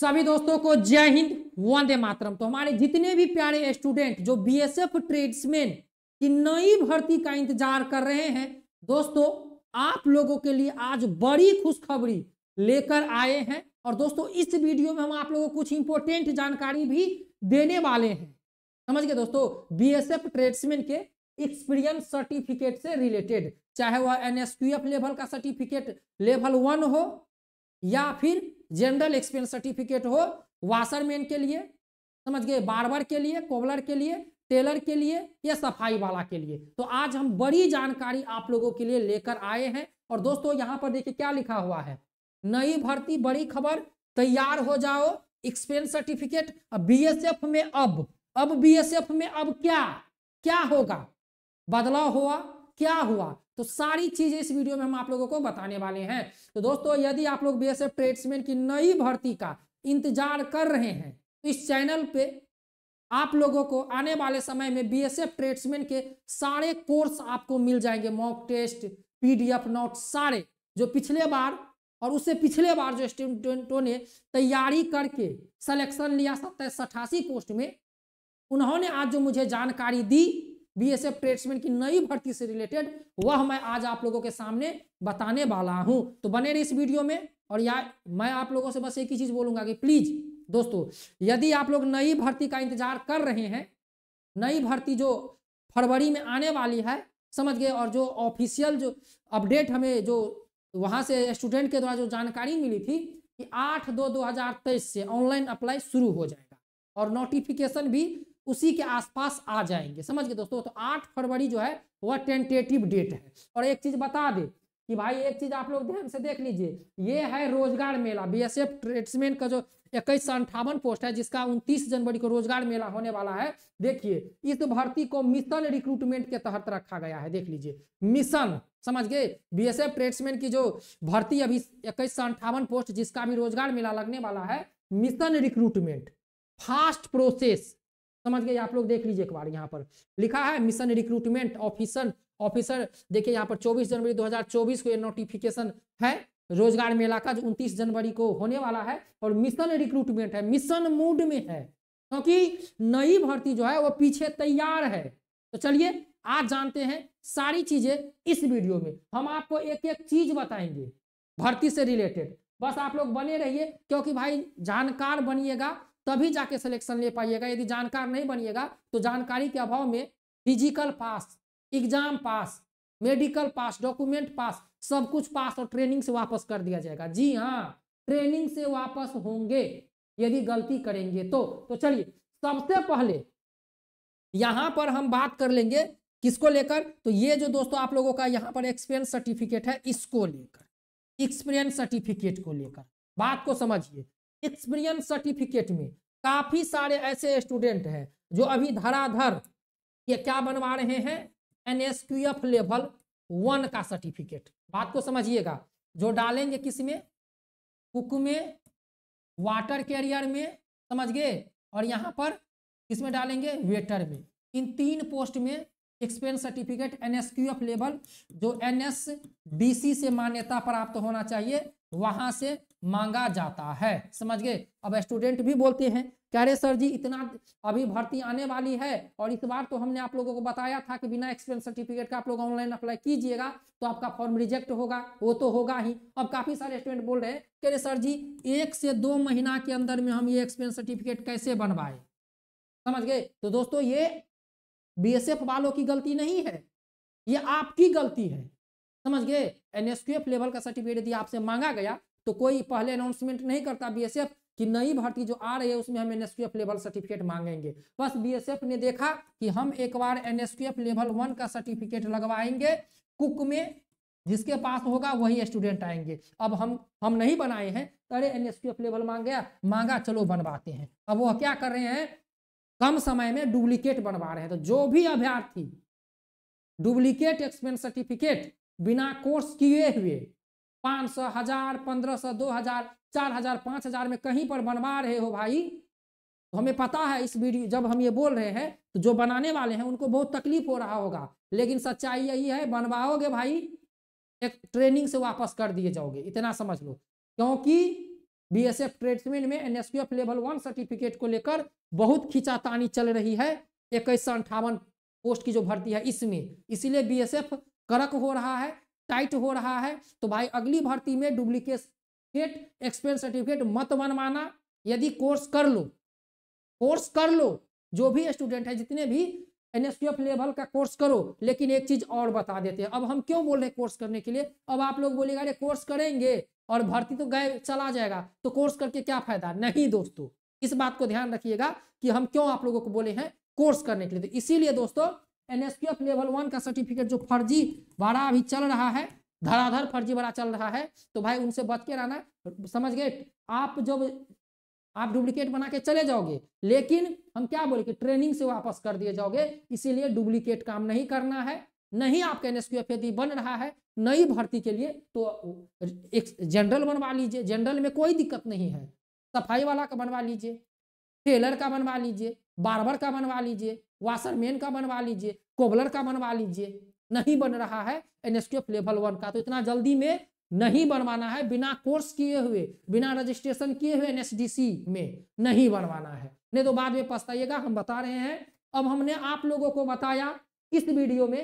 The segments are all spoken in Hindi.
सभी दोस्तों को जय हिंद वंदे मातरम तो हमारे जितने भी प्यारे स्टूडेंट जो बीएसएफ ट्रेड्समैन की नई भर्ती का इंतजार कर रहे हैं दोस्तों आप लोगों के लिए आज बड़ी खुशखबरी लेकर आए हैं और दोस्तों इस वीडियो में हम आप लोगों को कुछ इंपोर्टेंट जानकारी भी देने वाले हैं समझ गए दोस्तों बीएसएफ ट्रेड्समैन के एक्सपीरियंस सर्टिफिकेट से रिलेटेड चाहे वह एनएसक्यूएफ लेवल का सर्टिफिकेट लेवल वन हो या फिर जनरल एक्सपीरियंस सर्टिफिकेट हो वाशरमैन के लिए समझ गए बारबर के लिए कोबलर के लिए टेलर के लिए या सफाई वाला के लिए तो आज हम बड़ी जानकारी आप लोगों के लिए लेकर आए हैं और दोस्तों यहाँ पर देखिए क्या लिखा हुआ है नई भर्ती बड़ी खबर तैयार हो जाओ एक्सपीरियंस सर्टिफिकेट बी एफ में अब अब एफ में अब क्या क्या होगा बदलाव हुआ क्या हुआ तो सारी चीजें इस वीडियो में हम आप लोगों को बताने वाले हैं तो दोस्तों यदि आप लोग बी ट्रेड्समैन की नई भर्ती का इंतजार कर रहे हैं तो इस चैनल पे आप लोगों को आने वाले समय में बी ट्रेड्समैन के सारे कोर्स आपको मिल जाएंगे मॉक टेस्ट पीडीएफ नोट सारे जो पिछले बार और उससे पिछले बार जो स्टूडेंटों ने तैयारी करके सलेक्शन लिया सत्ताईस अठासी पोस्ट में उन्होंने आज जो मुझे जानकारी दी बीएसएफ ट्रेड्समैन की नई भर्ती से रिलेटेड वह मैं आज आप लोगों के सामने बताने वाला हूं तो बने रही इस वीडियो में और या मैं आप लोगों से बस एक ही चीज बोलूंगा कि प्लीज दोस्तों यदि आप लोग नई भर्ती का इंतजार कर रहे हैं नई भर्ती जो फरवरी में आने वाली है समझ गए और जो ऑफिशियल जो अपडेट हमें जो वहां से स्टूडेंट के द्वारा जो जानकारी मिली थी कि आठ दो दो हजार तेईस से ऑनलाइन अप्लाई शुरू हो जाएगा और नोटिफिकेशन भी उसी के आसपास आ जाएंगे समझ गए दोस्तों तो आठ फरवरी जो है वह टेंटेटिव डेट है और एक चीज बता दे कि भाई एक चीज आप लोग ध्यान से देख लीजिए ये है रोजगार मेला बीएसएफ ट्रेड्समैन का जो इक्कीस सौ अंठावन पोस्ट है जिसका उनतीस जनवरी को रोजगार मेला होने वाला है देखिए इस भर्ती को मिशन रिक्रूटमेंट के तहत रखा गया है देख लीजिए मिशन समझ गए बीएसएफ ट्रेड्समैन की जो भर्ती अभी इक्कीस सौ अंठावन पोस्ट जिसका भी रोजगार मेला लगने वाला है मिशन रिक्रूटमेंट फास्ट प्रोसेस समझ गए आप लोग देख लीजिए एक बार यहाँ पर लिखा है मिशन रिक्रूटमेंट ऑफिसर ऑफिसर देखिए यहाँ पर 24 जनवरी 2024 को ये नोटिफिकेशन है रोजगार मेला का जो उनतीस जनवरी को होने वाला है और मिशन रिक्रूटमेंट है मिशन मूड में है क्योंकि तो नई भर्ती जो है वो पीछे तैयार है तो चलिए आज जानते हैं सारी चीजें इस वीडियो में हम आपको एक एक चीज बताएंगे भर्ती से रिलेटेड बस आप लोग बने रहिए क्योंकि भाई जानकार बनिएगा तभी जाके सिलेक्शन ले पाइएगा यदि जानकार नहीं बनिएगा तो जानकारी के अभाव में physical pass exam pass medical pass document pass सब कुछ पास और ट्रेनिंग से वापस कर दिया जाएगा जी हाँ ट्रेनिंग से वापस होंगे यदि गलती करेंगे तो तो चलिए सबसे पहले यहां पर हम बात कर लेंगे किसको लेकर तो ये जो दोस्तों आप लोगों का यहाँ पर एक्सपीरियंस सर्टिफिकेट है इसको लेकर एक्सपीरियंस सर्टिफिकेट को लेकर बात को समझिए एक्सपीरियंस सर्टिफिकेट में काफी सारे ऐसे स्टूडेंट हैं जो अभी धराधर ये क्या बनवा रहे हैं क्यू एफ लेवल वन का सर्टिफिकेट बात को समझिएगा जो डालेंगे किस में कुक में वाटर कैरियर में समझ गए और यहाँ पर किसमें डालेंगे वेटर में इन तीन पोस्ट में experience certificate N S Q F level जो एन एस बी सी से मान्यता प्राप्त होना चाहिए वहां से मांगा जाता है समझ गए अब स्टूडेंट भी बोलते हैं कह रहे सर जी इतना अभी भर्ती आने वाली है और इस बार तो हमने आप लोगों को बताया था कि बिना एक्सपीरियंस सर्टिफिकेट का आप लोग ऑनलाइन अप्लाई कीजिएगा तो आपका फॉर्म रिजेक्ट होगा वो तो होगा ही अब काफी सारे स्टूडेंट बोल रहे हैं कह रहे सर जी एक से दो महीना के अंदर में हम ये एक्सपीरियंस सर्टिफिकेट कैसे बनवाए समझ गए तो दोस्तों ये बी वालों की गलती नहीं है ये आपकी गलती है समझ गए एनएसक्यूएफ लेवल का सर्टिफिकेट यदि आपसे मांगा गया तो कोई पहले अनाउंसमेंट नहीं करता बीएसएफ कि नई भर्ती जो आ रही है उसमें हम एनएसक्यूएफ लेवल सर्टिफिकेट मांगेंगे बस बीएसएफ ने देखा कि हम एक बार एनएसक्यूएफ लेवल वन का सर्टिफिकेट लगवाएंगे कुक में जिसके पास होगा वही स्टूडेंट आएंगे अब हम हम नहीं बनाए हैं अरे एनएसक्यूएफ लेवल मांग गया मांगा चलो बनवाते हैं अब वह क्या कर रहे हैं कम समय में डुप्लीकेट बनवा रहे हैं तो जो भी अभ्यर्थी डुप्लीकेट एक्सपेंस सर्टिफिकेट बिना कोर्स किए हुए पाँच सौ हजार पंद्रह सौ दो हजार चार हजार पाँच हजार में कहीं पर बनवा रहे हो भाई तो हमें पता है इस वीडियो जब हम ये बोल रहे हैं तो जो बनाने वाले हैं उनको बहुत तकलीफ हो रहा होगा लेकिन सच्चाई यही है बनवाओगे भाई एक ट्रेनिंग से वापस कर दिए जाओगे इतना समझ लो क्योंकि बी एस एफ ट्रेड्समैन में N S Q F level one certificate को लेकर बहुत खींचातानी चल रही है इक्कीस सौ अंठावन पोस्ट की जो भर्ती है इसमें इसीलिए बी एस एफ कड़क हो रहा है टाइट हो रहा है तो भाई अगली भर्ती में डुप्लीकेट एक्सपीरियंस सर्टिफिकेट मत बनवाना यदि कोर्स कर लो कोर्स कर लो जो भी स्टूडेंट है जितने भी एनएसयूएफ लेवल का कोर्स करो लेकिन एक चीज और बता देते हैं अब हम क्यों बोल रहे हैं कोर्स करने के लिए अब आप लोग बोलेगा अरे कोर्स करेंगे और भर्ती तो गए चला जाएगा तो कोर्स करके क्या फायदा नहीं दोस्तों इस बात को ध्यान रखिएगा कि हम क्यों आप लोगों को बोले हैं कोर्स करने के लिए तो इसीलिए दोस्तों एफ लेवल वन का सर्टिफिकेट जो फर्जी भाड़ा अभी चल रहा है धराधर फर्जी भाड़ा चल रहा है तो भाई उनसे बच के रहना समझ गए आप जब आप डुप्लीकेट बना के चले जाओगे लेकिन हम क्या बोले कि ट्रेनिंग से वापस कर दिए जाओगे इसीलिए डुप्लीकेट काम नहीं करना है नहीं आपका एन एस यदि बन रहा है नई भर्ती के लिए तो एक जनरल बनवा लीजिए जनरल में कोई दिक्कत नहीं है सफाई वाला का बनवा लीजिए टेलर का बनवा लीजिए बार्बर का बनवा लीजिए वाशरमैन का बनवा लीजिए कोबलर का बनवा लीजिए नहीं बन रहा है एनएसक्यूएफ लेवल वन का तो इतना जल्दी में नहीं बनवाना है बिना कोर्स किए हुए बिना रजिस्ट्रेशन किए हुए एनएसडीसी में नहीं बनवाना है नहीं तो बाद में पछताइएगा हम बता रहे हैं अब हमने आप लोगों को बताया इस वीडियो में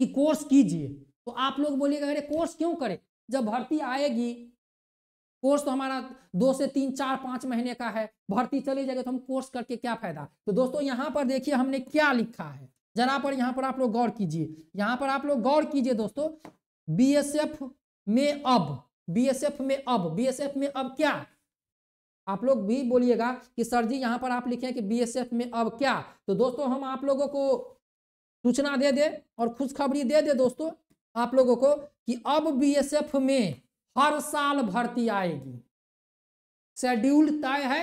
कि कोर्स कीजिए तो आप लोग बोलिएगा अरे कोर्स क्यों करें जब भर्ती आएगी कोर्स तो हमारा दो से तीन चार पांच महीने का है भर्ती चली जाएगी तो हम कोर्स करके क्या फायदा तो दोस्तों यहाँ पर देखिए हमने क्या लिखा है जरा पर यहाँ पर आप लोग गौर कीजिए यहाँ पर आप लोग गौर कीजिए दोस्तों बी में अब बी में अब बी में अब क्या आप लोग भी बोलिएगा कि सर जी यहाँ पर आप लिखे कि बी में अब क्या तो दोस्तों हम आप लोगों को सूचना दे दे और खुशखबरी दे दे दोस्तों आप लोगों को कि अब बी में हर साल भर्ती आएगी शेड्यूल तय है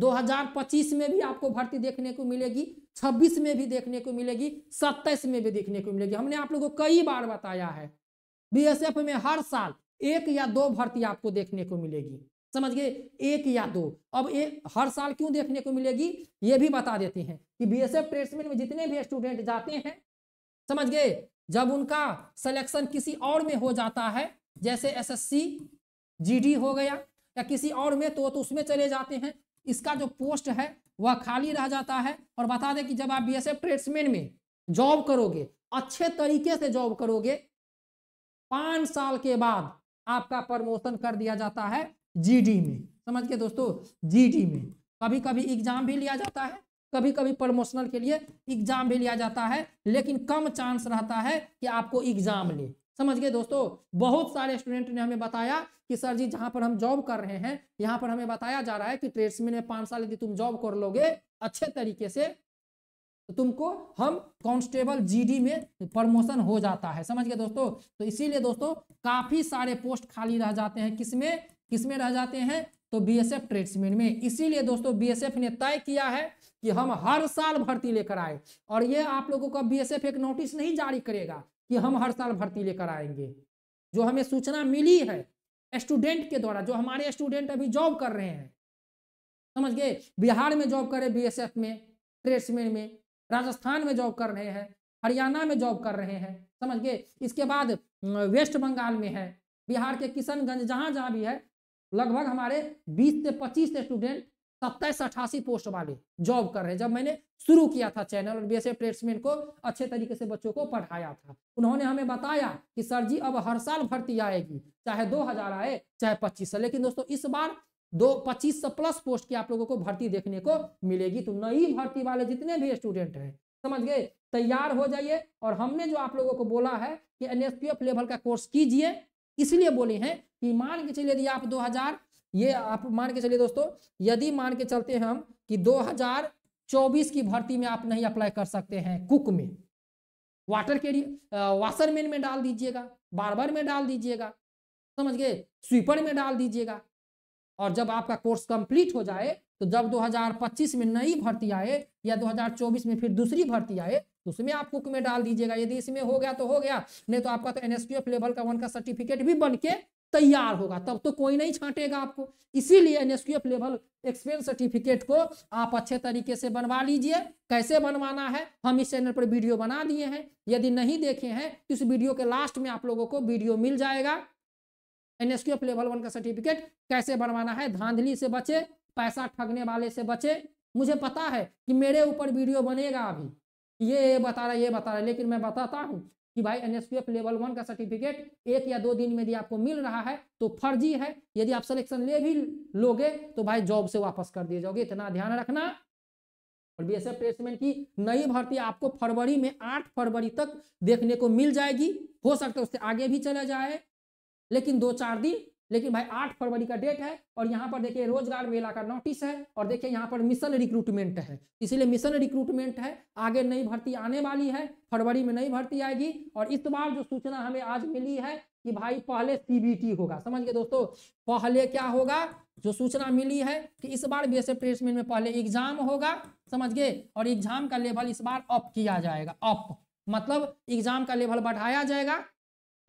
2025 में भी आपको भर्ती देखने को मिलेगी 26 में भी देखने को मिलेगी 27 में भी देखने को मिलेगी हमने आप लोगों को कई बार बताया है बीएसएफ में हर साल एक या दो भर्ती आपको देखने को मिलेगी समझ गए एक या दो अब एक हर साल क्यों देखने को मिलेगी ये भी बता देते हैं कि बीएसएफ ट्रेड्समैन में जितने भी स्टूडेंट जाते हैं समझ गए जब उनका सिलेक्शन किसी और में हो जाता है जैसे एसएससी जीडी हो गया या किसी और में तो, तो उसमें चले जाते हैं इसका जो पोस्ट है वह खाली रह जाता है और बता दें कि जब आप बीएसएफ ट्रेड्समैन में जॉब करोगे अच्छे तरीके से जॉब करोगे पांच साल के बाद आपका प्रमोशन कर दिया जाता है जीडी में समझ के दोस्तों जीडी में कभी कभी एग्जाम भी लिया जाता है कभी कभी प्रमोशनल के लिए एग्जाम भी लिया जाता है लेकिन कम चांस रहता है कि आपको एग्जाम ले समझ गए दोस्तों बहुत सारे स्टूडेंट ने हमें बताया कि सर जी जहां पर हम जॉब कर रहे हैं यहां पर हमें बताया जा रहा है कि ट्रेड्समैन में पांच साल यदि तुम जॉब कर लोगे अच्छे तरीके से तो तुमको हम कांस्टेबल जीडी में प्रमोशन हो जाता है समझ गए दोस्तों तो इसीलिए दोस्तों काफी सारे पोस्ट खाली रह जाते हैं किसमें किसमें रह जाते हैं तो बीएसएफ ट्रेड्समैन में इसीलिए दोस्तों बीएसएफ ने तय किया है कि हम हर साल भर्ती लेकर आए और ये आप लोगों का बीएसएफ एक नोटिस नहीं जारी करेगा कि हम हर साल भर्ती लेकर आएंगे जो हमें सूचना मिली है स्टूडेंट के द्वारा जो हमारे स्टूडेंट अभी जॉब कर रहे हैं समझ गए बिहार में जॉब बी एस एफ में ट्रेड्समैन में राजस्थान में जॉब कर रहे हैं हरियाणा में जॉब कर रहे हैं समझ गए इसके बाद वेस्ट बंगाल में है बिहार के किशनगंज जहाँ जहाँ भी है लगभग हमारे 20 से 25 स्टूडेंट सत्ताईस अठासी पोस्ट वाले जॉब कर रहे हैं जब मैंने शुरू किया था चैनल और बी एस ट्रेड्समैन को अच्छे तरीके से बच्चों को पढ़ाया था उन्होंने हमें बताया कि सर जी अब हर साल भर्ती आएगी चाहे दो हजार आए चाहे पच्चीस सौ लेकिन दोस्तों इस बार दो पच्चीस सौ प्लस पोस्ट की आप लोगों को भर्ती देखने को मिलेगी तो नई भर्ती वाले जितने भी स्टूडेंट हैं समझ गए तैयार हो जाइए और हमने जो आप लोगों को बोला है कि एफ लेवल का कोर्स कीजिए इसलिए बोले हैं कि मान के चलिए यदि आप 2000 ये आप मान के चलिए दोस्तों यदि मान के चलते हम कि 2024 की भर्ती में आप नहीं अप्लाई कर सकते हैं कुक में वाटर के लिए वाशरमैन में डाल दीजिएगा बार्बर में डाल दीजिएगा समझ गए स्वीपर में डाल दीजिएगा और जब आपका कोर्स कंप्लीट हो जाए तो जब 2025 में नई भर्ती आए या 2024 में फिर दूसरी भर्ती आए तो उसमें आप कुक में डाल दीजिएगा यदि इसमें हो गया तो हो गया नहीं तो आपका तो एनएसपीएफ लेवल का वन का सर्टिफिकेट भी बन के तैयार होगा तब तो कोई नहीं छांटेगा आपको इसीलिए एनएसक्यूएफ लेवल एक्सपीरियंस सर्टिफिकेट को आप अच्छे तरीके से बनवा लीजिए कैसे बनवाना है हम इस चैनल पर वीडियो बना दिए हैं यदि नहीं देखे हैं तो इस वीडियो के लास्ट में आप लोगों को वीडियो मिल जाएगा एनएसक्यूएफ लेवल वन का सर्टिफिकेट कैसे बनवाना है धांधली से बचे पैसा ठगने वाले से बचे मुझे पता है कि मेरे ऊपर वीडियो बनेगा अभी ये ये बता रहा है ये बता रहा है लेकिन मैं बताता हूँ कि भाई एनएसपीएफ लेवल वन का सर्टिफिकेट एक या दो दिन में यदि आपको मिल रहा है तो फर्जी है यदि आप सिलेक्शन ले भी लोगे तो भाई जॉब से वापस कर दिए जाओगे इतना ध्यान रखना और बीएसएफ प्लेसमेंट की नई भर्ती आपको फरवरी में आठ फरवरी तक देखने को मिल जाएगी हो सकता है उससे आगे भी चला जाए लेकिन दो चार दिन लेकिन भाई आठ फरवरी का डेट है और यहाँ पर देखिए रोजगार मेला का नोटिस है और देखिए यहाँ पर मिशन रिक्रूटमेंट है इसीलिए मिशन रिक्रूटमेंट है आगे नई भर्ती आने वाली है फरवरी में नई भर्ती आएगी और इस बार जो सूचना हमें आज मिली है कि भाई पहले सी होगा समझ गए दोस्तों पहले क्या होगा जो सूचना मिली है कि इस बार बी एस प्लेसमेंट में पहले एग्जाम होगा समझ गए और एग्जाम का लेवल इस बार अप किया जाएगा अप मतलब एग्जाम का लेवल बढ़ाया जाएगा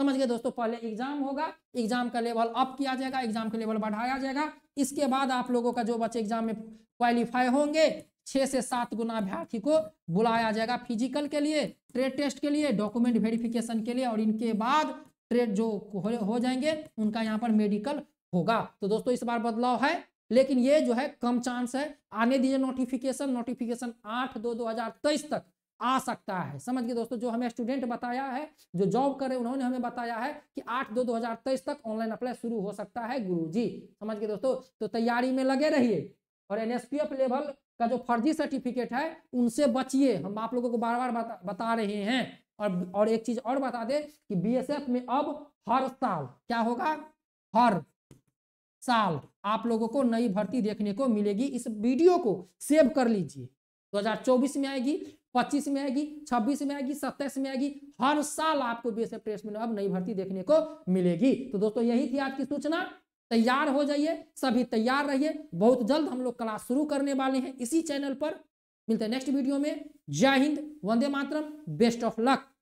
समझ गए दोस्तों पहले एग्जाम होगा एग्जाम का लेवल अप किया जाएगा एग्जाम का लेवल बढ़ाया जाएगा इसके बाद आप लोगों का जो बच्चे एग्जाम में क्वालिफाई होंगे छः से सात गुना अभ्यर्थी को बुलाया जाएगा फिजिकल के लिए ट्रेड टेस्ट के लिए डॉक्यूमेंट वेरिफिकेशन के लिए और इनके बाद ट्रेड जो हो जाएंगे उनका यहाँ पर मेडिकल होगा तो दोस्तों इस बार बदलाव है लेकिन ये जो है कम चांस है आने दीजिए नोटिफिकेशन नोटिफिकेशन आठ दो दो हजार तेईस तक आ सकता है समझ गए दोस्तों जो हमें स्टूडेंट बताया है जो जॉब कर रहे उन्होंने हमें बताया है कि आठ दो दो हजार तेईस तक ऑनलाइन अप्लाई शुरू हो सकता है गुरु जी समझ गए दोस्तों तो तैयारी में लगे रहिए और एनएसपीएफ लेवल का जो फर्जी सर्टिफिकेट है उनसे बचिए हम आप लोगों को बार बार बता, बता रहे हैं और और एक चीज और बता दे कि एफ में अब हर साल क्या होगा हर साल आप लोगों को नई भर्ती देखने को मिलेगी इस वीडियो को सेव कर लीजिए 2024 में आएगी 25 में आएगी 26 में आएगी 27 में आएगी हर साल आपको बी एस में अब नई भर्ती देखने को मिलेगी तो दोस्तों यही थी आज की सूचना तैयार हो जाइए सभी तैयार रहिए बहुत जल्द हम लोग क्लास शुरू करने वाले हैं इसी चैनल पर मिलते हैं नेक्स्ट वीडियो में जय हिंद वंदे मातरम बेस्ट ऑफ लक